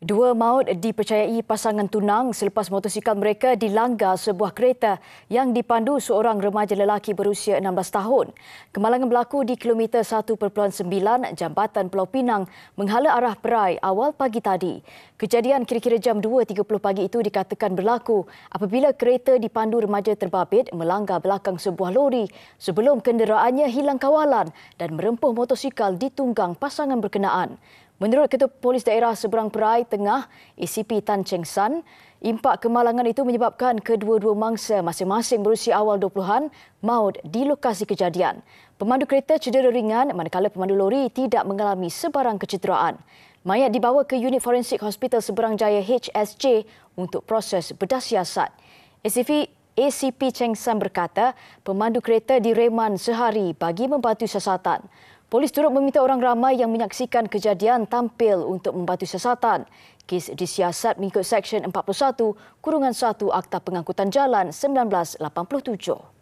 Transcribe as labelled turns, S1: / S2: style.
S1: Dua maut dipercayai pasangan tunang selepas motosikal mereka dilanggar sebuah kereta yang dipandu seorang remaja lelaki berusia 16 tahun. Kemalangan berlaku di kilometer 1.9 Jambatan Pulau Pinang menghala arah Perai awal pagi tadi. Kejadian kira-kira jam 2.30 pagi itu dikatakan berlaku apabila kereta dipandu remaja terbabit melanggar belakang sebuah lori sebelum kenderaannya hilang kawalan dan merempuh motosikal ditunggang pasangan berkenaan. Menurut Ketua Polis Daerah Seberang Perai Tengah, ACP Tan Cheng San, impak kemalangan itu menyebabkan kedua-dua mangsa masing-masing berusia awal 20-an maut di lokasi kejadian. Pemandu kereta cedera ringan manakala pemandu lori tidak mengalami sebarang kecederaan. Mayat dibawa ke Unit Forensik Hospital Seberang Jaya HSJ untuk proses bedah siasat. ACP ACP Cheng San berkata, pemandu kereta direman sehari bagi membantu siasatan. Polis turut meminta orang ramai yang menyaksikan kejadian tampil untuk membantu siasatan. Kes disiasat mengikut Seksyen 41 Kurungan 1 Akta Pengangkutan Jalan 1987.